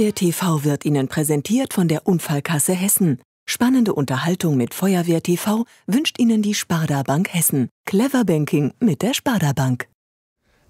Feuerwehr TV wird Ihnen präsentiert von der Unfallkasse Hessen. Spannende Unterhaltung mit Feuerwehr TV wünscht Ihnen die Sparda Bank Hessen. Clever Banking mit der Sparda Bank.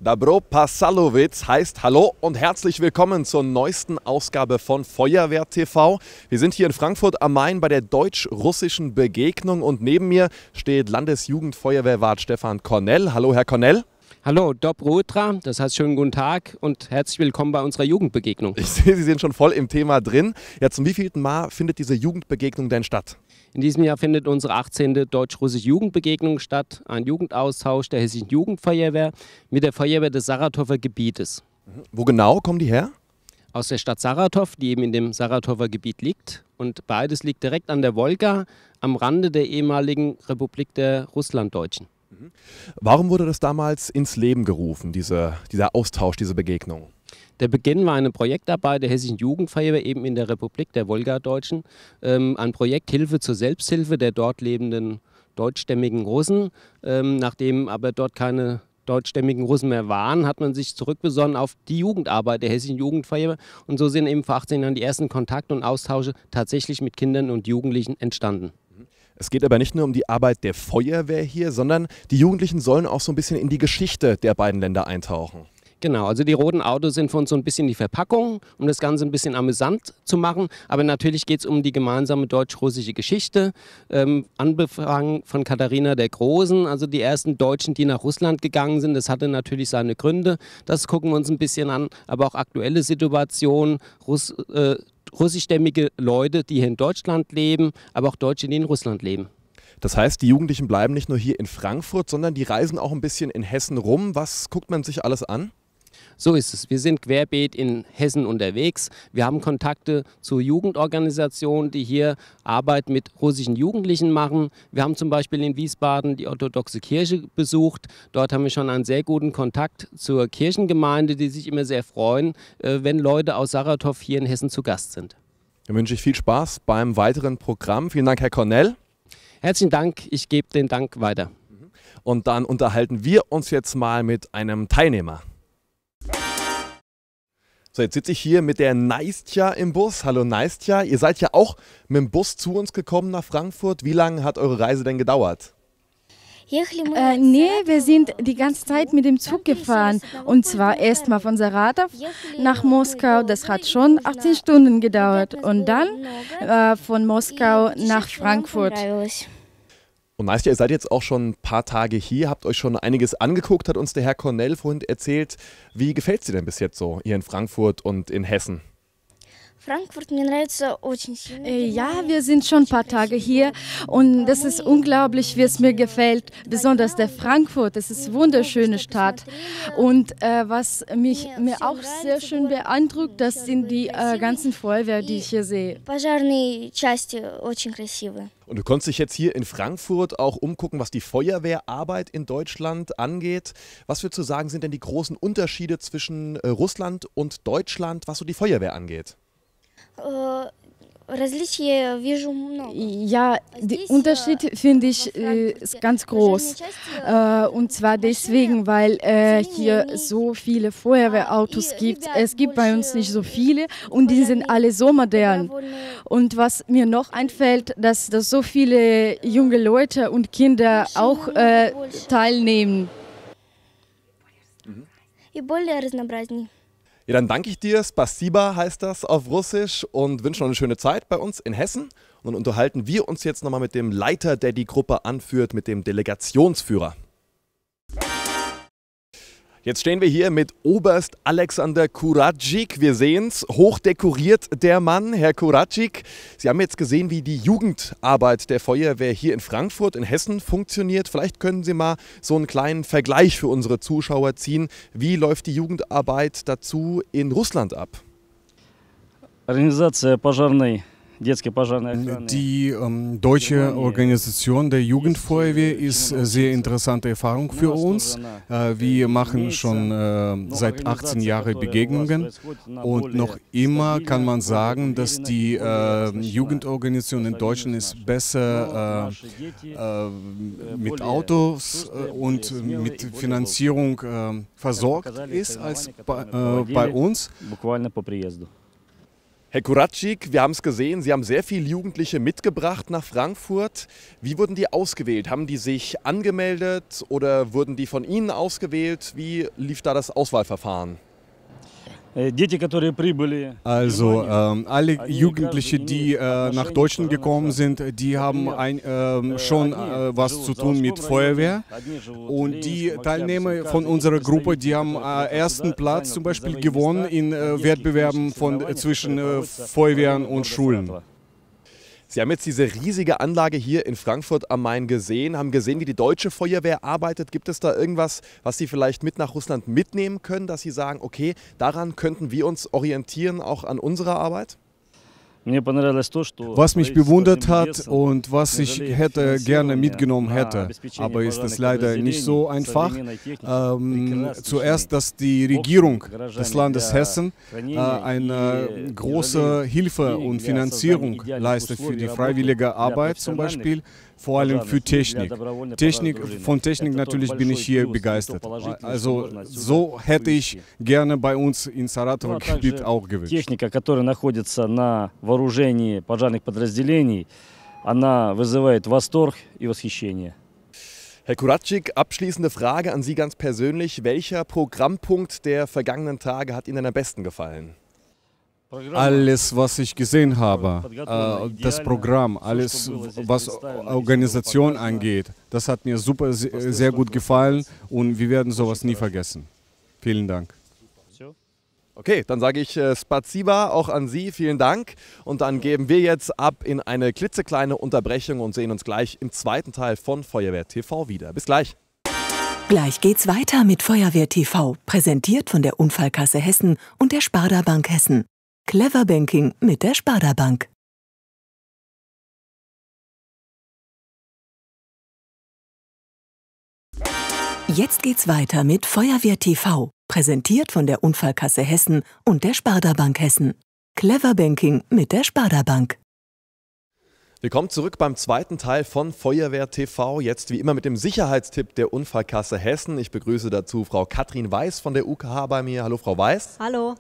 Dabro Pasalowitz heißt Hallo und herzlich willkommen zur neuesten Ausgabe von Feuerwehr TV. Wir sind hier in Frankfurt am Main bei der deutsch-russischen Begegnung und neben mir steht Landesjugendfeuerwehrwart Stefan Cornell. Hallo Herr Cornell. Hallo, Dob Utra, das heißt schönen guten Tag und herzlich willkommen bei unserer Jugendbegegnung. Ich sehe, Sie sind schon voll im Thema drin. Ja, zum wievielten Mal findet diese Jugendbegegnung denn statt? In diesem Jahr findet unsere 18. deutsch-russische Jugendbegegnung statt, ein Jugendaustausch der Hessischen Jugendfeuerwehr mit der Feuerwehr des Saratower Gebietes. Mhm. Wo genau kommen die her? Aus der Stadt Saratow, die eben in dem Saratower Gebiet liegt. Und beides liegt direkt an der Wolga, am Rande der ehemaligen Republik der Russlanddeutschen. Mhm. Warum wurde das damals ins Leben gerufen, diese, dieser Austausch, diese Begegnung? Der Beginn war eine Projektarbeit der Hessischen Jugendfeuerwehr eben in der Republik der Wolgadeutschen, ähm, ein Projekt Hilfe zur Selbsthilfe der dort lebenden deutschstämmigen Russen. Ähm, nachdem aber dort keine deutschstämmigen Russen mehr waren, hat man sich zurückbesonnen auf die Jugendarbeit der Hessischen Jugendfeuerwehr. Und so sind eben vor 18 Jahren die ersten Kontakte und Austausche tatsächlich mit Kindern und Jugendlichen entstanden. Es geht aber nicht nur um die Arbeit der Feuerwehr hier, sondern die Jugendlichen sollen auch so ein bisschen in die Geschichte der beiden Länder eintauchen. Genau, also die roten Autos sind für uns so ein bisschen die Verpackung, um das Ganze ein bisschen amüsant zu machen. Aber natürlich geht es um die gemeinsame deutsch-russische Geschichte. Ähm, angefangen von Katharina der Großen, also die ersten Deutschen, die nach Russland gegangen sind. Das hatte natürlich seine Gründe. Das gucken wir uns ein bisschen an. Aber auch aktuelle Situationen, Russ, äh, russischstämmige Leute, die hier in Deutschland leben, aber auch Deutsche, die in Russland leben. Das heißt, die Jugendlichen bleiben nicht nur hier in Frankfurt, sondern die reisen auch ein bisschen in Hessen rum. Was guckt man sich alles an? So ist es. Wir sind querbeet in Hessen unterwegs. Wir haben Kontakte zu Jugendorganisationen, die hier Arbeit mit russischen Jugendlichen machen. Wir haben zum Beispiel in Wiesbaden die orthodoxe Kirche besucht. Dort haben wir schon einen sehr guten Kontakt zur Kirchengemeinde, die sich immer sehr freuen, äh, wenn Leute aus Saratow hier in Hessen zu Gast sind. Dann wünsche ich viel Spaß beim weiteren Programm. Vielen Dank, Herr Cornell. Herzlichen Dank. Ich gebe den Dank weiter. Und dann unterhalten wir uns jetzt mal mit einem Teilnehmer. So, jetzt sitze ich hier mit der Neistja im Bus. Hallo Neistja, ihr seid ja auch mit dem Bus zu uns gekommen nach Frankfurt. Wie lange hat eure Reise denn gedauert? Äh, nee, wir sind die ganze Zeit mit dem Zug gefahren. Und zwar erstmal von Saratov nach Moskau. Das hat schon 18 Stunden gedauert. Und dann äh, von Moskau nach Frankfurt. Und Meister, ihr seid jetzt auch schon ein paar Tage hier, habt euch schon einiges angeguckt, hat uns der Herr Cornell vorhin erzählt. Wie gefällt es dir denn bis jetzt so hier in Frankfurt und in Hessen? Frankfurt. Mir äh, Ja, wir sind schon ein paar Tage hier und das ist unglaublich, wie es mir gefällt. Besonders der Frankfurt, das ist eine wunderschöne Stadt. Und äh, was mich mir auch sehr schön beeindruckt, das sind die äh, ganzen Feuerwehr, die ich hier sehe. Und du konntest dich jetzt hier in Frankfurt auch umgucken, was die Feuerwehrarbeit in Deutschland angeht. Was würdest du sagen, sind denn die großen Unterschiede zwischen äh, Russland und Deutschland, was so die Feuerwehr angeht? Э, различия вижу много. Ja, der Unterschied э, finde ich ist э, ganz groß. und zwar deswegen, weil äh, hier so viele Feuerwehrautos gibt. Es gibt bei uns nicht so viele und die sind alle so modern. Und was mir noch einfällt, dass, dass so viele junge Leute und Kinder auch äh, teilnehmen. И более разнообразнее. Ja, dann danke ich dir. Spasiba heißt das auf Russisch und wünsche noch eine schöne Zeit bei uns in Hessen. Und dann unterhalten wir uns jetzt nochmal mit dem Leiter, der die Gruppe anführt, mit dem Delegationsführer. Jetzt stehen wir hier mit Oberst Alexander Kuracik. Wir sehen es, hochdekoriert der Mann, Herr Kuracik. Sie haben jetzt gesehen, wie die Jugendarbeit der Feuerwehr hier in Frankfurt, in Hessen funktioniert. Vielleicht können Sie mal so einen kleinen Vergleich für unsere Zuschauer ziehen. Wie läuft die Jugendarbeit dazu in Russland ab? Organisation пожарной die ähm, deutsche Organisation der Jugendfeuerwehr ist äh, sehr interessante Erfahrung für uns. Äh, wir machen schon äh, seit 18 Jahren Begegnungen und noch immer kann man sagen, dass die äh, Jugendorganisation in Deutschland ist besser äh, äh, э, mit Autos э, und mit Finanzierung versorgt ist als bei, bei uns. Herr Kuratschik, wir haben es gesehen, Sie haben sehr viele Jugendliche mitgebracht nach Frankfurt. Wie wurden die ausgewählt? Haben die sich angemeldet oder wurden die von Ihnen ausgewählt? Wie lief da das Auswahlverfahren? Э, also ähm, alle Jugendlichen, die äh, nach Deutschland gekommen sind, die haben ein, äh, schon äh, was zu tun mit Feuerwehr. Und die Teilnehmer von unserer Gruppe, die haben äh, ersten Platz zum Beispiel gewonnen in äh, Wettbewerben von, zwischen äh, Feuerwehren und Schulen. Sie haben jetzt diese riesige Anlage hier in Frankfurt am Main gesehen, haben gesehen, wie die deutsche Feuerwehr arbeitet. Gibt es da irgendwas, was Sie vielleicht mit nach Russland mitnehmen können, dass Sie sagen, okay, daran könnten wir uns orientieren, auch an unserer Arbeit? Was mich bewundert hat und was ich hätte gerne mitgenommen hätte, aber ist es leider nicht so einfach. Ähm, zuerst, dass die Regierung des Landes Hessen äh, eine große Hilfe und Finanzierung leistet für die freiwillige Arbeit zum Beispiel vor allem für Technik. Technik von Technik natürlich bin ich hier begeistert. Also so hätte ich gerne bei uns in Saratower Gebiet auch gewünscht. Техника, которая находится на вооружении пожарных подразделений, она вызывает восторг и восхищение. Herr Kuratschik, abschließende Frage an Sie ganz persönlich. Welcher Programmpunkt der vergangenen Tage hat Ihnen am besten gefallen? alles, was ich gesehen habe, äh, das Programm, alles, was Organisation angeht, das hat mir super, sehr gut gefallen und wir werden sowas nie vergessen. Vielen Dank. Okay, dann sage ich äh, Spaziba auch an Sie, vielen Dank. Und dann geben wir jetzt ab in eine klitzekleine Unterbrechung und sehen uns gleich im zweiten Teil von Feuerwehr TV wieder. Bis gleich. Gleich geht's weiter mit Feuerwehr TV, präsentiert von der Unfallkasse Hessen und der Sparda Bank Hessen. Clever Banking mit der Sparda Bank. Jetzt geht's weiter mit Feuerwehr TV, präsentiert von der Unfallkasse Hessen und der Sparda Bank Hessen. Clever Banking mit der Sparda Bank. Willkommen zurück beim zweiten Teil von Feuerwehr TV. Jetzt wie immer mit dem Sicherheitstipp der Unfallkasse Hessen. Ich begrüße dazu Frau Katrin Weiß von der UKH bei mir. Hallo, Frau Weiß. Hallo.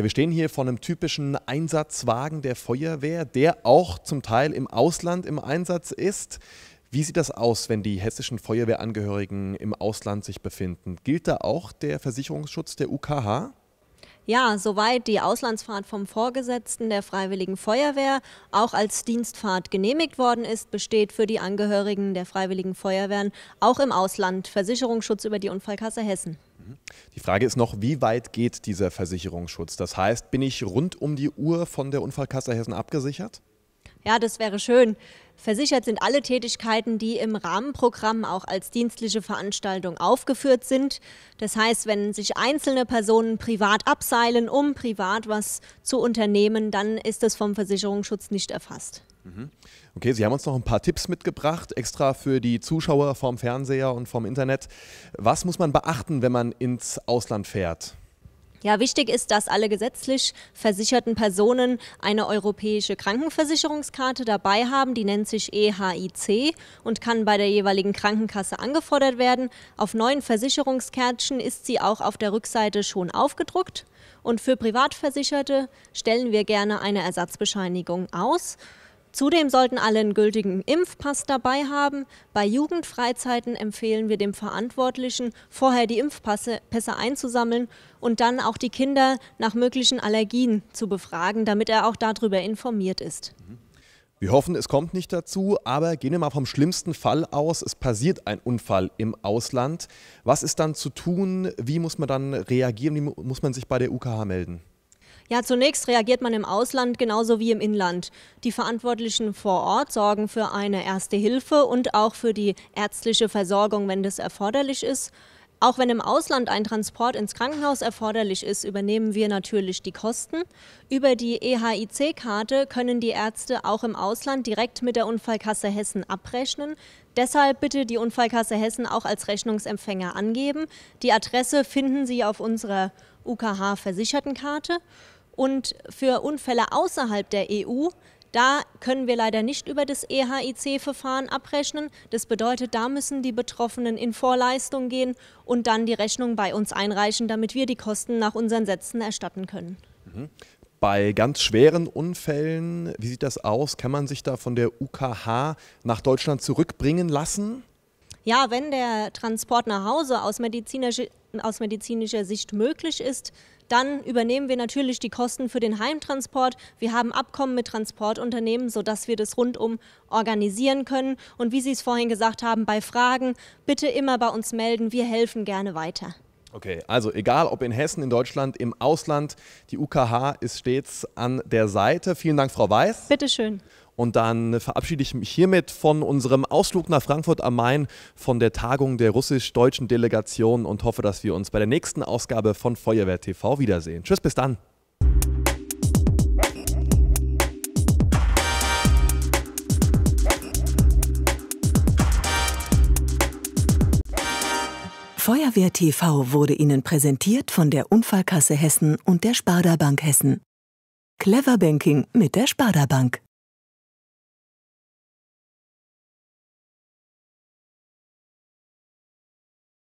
Ja, wir stehen hier vor einem typischen Einsatzwagen der Feuerwehr, der auch zum Teil im Ausland im Einsatz ist. Wie sieht das aus, wenn die hessischen Feuerwehrangehörigen im Ausland sich befinden? Gilt da auch der Versicherungsschutz der UKH? Ja, soweit die Auslandsfahrt vom Vorgesetzten der Freiwilligen Feuerwehr auch als Dienstfahrt genehmigt worden ist, besteht für die Angehörigen der Freiwilligen Feuerwehren auch im Ausland Versicherungsschutz über die Unfallkasse Hessen. Die Frage ist noch, wie weit geht dieser Versicherungsschutz? Das heißt, bin ich rund um die Uhr von der Unfallkasse Hessen abgesichert? Ja, das wäre schön. Versichert sind alle Tätigkeiten, die im Rahmenprogramm auch als dienstliche Veranstaltung aufgeführt sind. Das heißt, wenn sich einzelne Personen privat abseilen, um privat was zu unternehmen, dann ist das vom Versicherungsschutz nicht erfasst. Mhm. Okay, Sie haben uns noch ein paar Tipps mitgebracht, extra für die Zuschauer vom Fernseher und vom Internet. Was muss man beachten, wenn man ins Ausland fährt? Ja, wichtig ist, dass alle gesetzlich versicherten Personen eine europäische Krankenversicherungskarte dabei haben. Die nennt sich EHIC und kann bei der jeweiligen Krankenkasse angefordert werden. Auf neuen Versicherungskärtchen ist sie auch auf der Rückseite schon aufgedruckt. Und für Privatversicherte stellen wir gerne eine Ersatzbescheinigung aus. Zudem sollten alle einen gültigen Impfpass dabei haben. Bei Jugendfreizeiten empfehlen wir dem Verantwortlichen, vorher die Impfpässe einzusammeln und dann auch die Kinder nach möglichen Allergien zu befragen, damit er auch darüber informiert ist. Mhm. Wir hoffen, es kommt nicht dazu, aber gehen wir mal vom schlimmsten Fall aus. Es passiert ein Unfall im Ausland. Was ist dann zu tun? Wie muss man dann reagieren? Wie muss man sich bei der UKH melden? Ja, zunächst reagiert man im Ausland genauso wie im Inland. Die Verantwortlichen vor Ort sorgen für eine erste Hilfe und auch für die ärztliche Versorgung, wenn das erforderlich ist. Auch wenn im Ausland ein Transport ins Krankenhaus erforderlich ist, übernehmen wir natürlich die Kosten. Über die EHIC-Karte können die Ärzte auch im Ausland direkt mit der Unfallkasse Hessen abrechnen. Deshalb bitte die Unfallkasse Hessen auch als Rechnungsempfänger angeben. Die Adresse finden Sie auf unserer UKH-Versichertenkarte. Und für Unfälle außerhalb der EU, da können wir leider nicht über das EHIC-Verfahren abrechnen. Das bedeutet, da müssen die Betroffenen in Vorleistung gehen und dann die Rechnung bei uns einreichen, damit wir die Kosten nach unseren Sätzen erstatten können. Mhm. Bei ganz schweren Unfällen, wie sieht das aus? Kann man sich da von der UKH nach Deutschland zurückbringen lassen? ja, wenn der Transport nach Hause aus medizinischer, aus medizinischer Sicht möglich ist, dann übernehmen wir natürlich die Kosten für den Heimtransport. Wir haben Abkommen mit Transportunternehmen, sodass wir das rundum organisieren können. Und wie Sie es vorhin gesagt haben, bei Fragen bitte immer bei uns melden. Wir helfen gerne weiter. Okay, also egal ob in Hessen, in Deutschland, im Ausland, die UKH ist stets an der Seite. Vielen Dank, Frau Weiß. Bitteschön. Und dann verabschiede ich mich hiermit von unserem Ausflug nach Frankfurt am Main, von der Tagung der russisch-deutschen Delegation und hoffe, dass wir uns bei der nächsten Ausgabe von Feuerwehr TV wiedersehen. Tschüss, bis dann. Feuerwehr TV wurde Ihnen präsentiert von der Unfallkasse Hessen und der Sparda Bank Hessen. Clever Banking mit der Sparda Bank.